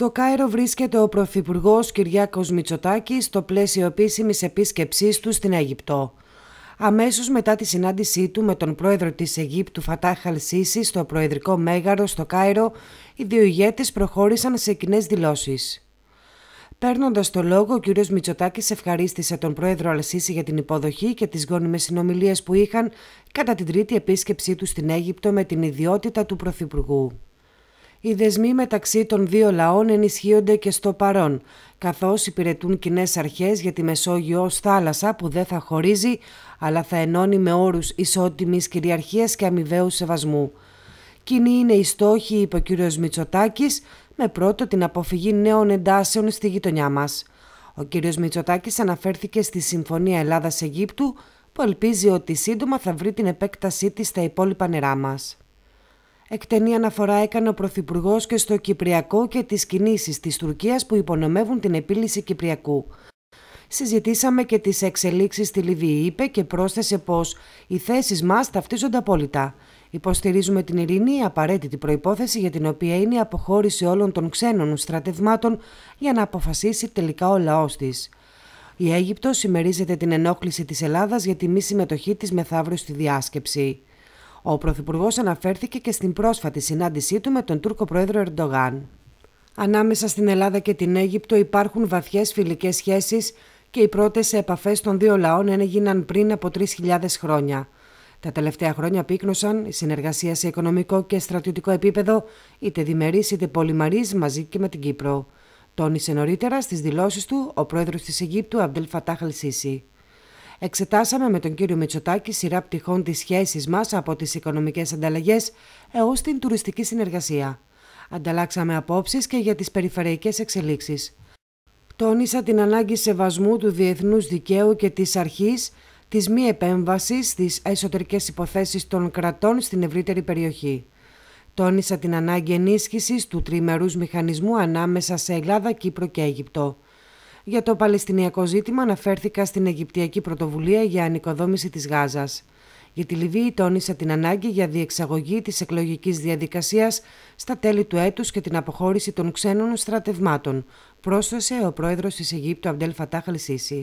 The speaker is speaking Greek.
Στο Κάιρο βρίσκεται ο Πρωθυπουργός Κυριάκος Μητσοτάκης στο πλαίσιο επίσημης επίσκεψής του στην Αιγυπτό. Αμέσως μετά τη συνάντησή του με τον πρόεδρο της Αιγύπτου Φατάχαλ Σίση στο προεδρικό μέγαρο στο Κάιρο, οι δύο ηγέτες προχώρησαν σε κοινές δηλώσεις. Παίρνοντας το λόγο, ο κ. Μητσοτάκης ευχαρίστησε τον πρόεδρο Αλσίση για την υποδοχή και τις γόνιμες συνομιλίες που είχαν κατά την τρίτη επίσκεψή του στην Αίγυπτο με την ιδιότητα του Πρωθυπουργού. Οι δεσμοί μεταξύ των δύο λαών ενισχύονται και στο παρόν, καθώς υπηρετούν κοινέ αρχές για τη Μεσόγειο ως θάλασσα που δεν θα χωρίζει, αλλά θα ενώνει με όρους ισότιμης κυριαρχίας και αμοιβαίου σεβασμού. Κοινή είναι η στόχη, είπε ο κ. Μητσοτάκης, με πρώτο την αποφυγή νέων εντάσεων στη γειτονιά μας. Ο κ. Μητσοτάκης αναφέρθηκε στη Συμφωνία Ελλάδας-Αιγύπτου, που ελπίζει ότι σύντομα θα βρει την επέκτασή της στα υπόλοιπα νερά μας. Εκτενή αναφορά έκανε ο Πρωθυπουργός και στο Κυπριακό και τις κινήσεις της Τουρκίας που υπονομεύουν την επίλυση Κυπριακού. Συζητήσαμε και τις εξελίξεις στη Λιβύη, είπε και πρόσθεσε πως οι θέσεις μας ταυτίζονται απόλυτα. Υποστηρίζουμε την ειρήνη, απαραίτητη προπόθεση για την οποία είναι η αποχώρηση όλων των ξένων στρατευμάτων για να αποφασίσει τελικά ο λαός της. Η Αίγυπτος συμμερίζεται την ενόχληση της Ελλάδας για τη μη συμμετοχή της μεθαύριο στη διάσκεψη. Ο Πρωθυπουργός αναφέρθηκε και στην πρόσφατη συνάντησή του με τον Τούρκο Πρόεδρο Ερντογάν. Ανάμεσα στην Ελλάδα και την Αίγυπτο υπάρχουν βαθιές φιλικές σχέσεις και οι πρώτες επαφές των δύο λαών έγιναν πριν από 3.000 χρόνια. Τα τελευταία χρόνια πείκνωσαν η συνεργασία σε οικονομικό και στρατιωτικό επίπεδο, είτε διμερείς είτε πολυμερής μαζί και με την Κύπρο. Τόνισε νωρίτερα στις δηλώσεις του ο πρόεδρος της Αιγύπτου Αμπτελ Φατάχ εξετάσαμε με τον κύριο Μητσοτάκη σειρά πτυχών της σχέσης μας από τις οικονομικές ανταλλαγές έως την τουριστική συνεργασία. Ανταλλάξαμε απόψεις και για τις περιφερειακές εξελίξεις. Τόνισα την ανάγκη σεβασμού του διεθνούς δικαίου και της αρχής της μη επέμβασης στις εσωτερικές υποθέσεις των κρατών στην ευρύτερη περιοχή. Τόνισα την ανάγκη ενίσχυσης του τριμερούς μηχανισμού ανάμεσα σε Ελλάδα, Κύπρο και Αίγυπτο. Για το Παλαιστινιακό ζήτημα αναφέρθηκα στην Αιγυπτιακή Πρωτοβουλία για ανοικοδόμηση της Γάζας. Για τη Λιβύη τόνισα την ανάγκη για διεξαγωγή της εκλογικής διαδικασίας στα τέλη του έτους και την αποχώρηση των ξένων στρατευμάτων, πρόσθεσε ο πρόεδρος της Αιγύπτου Αμπτέλ Φατάχ sisi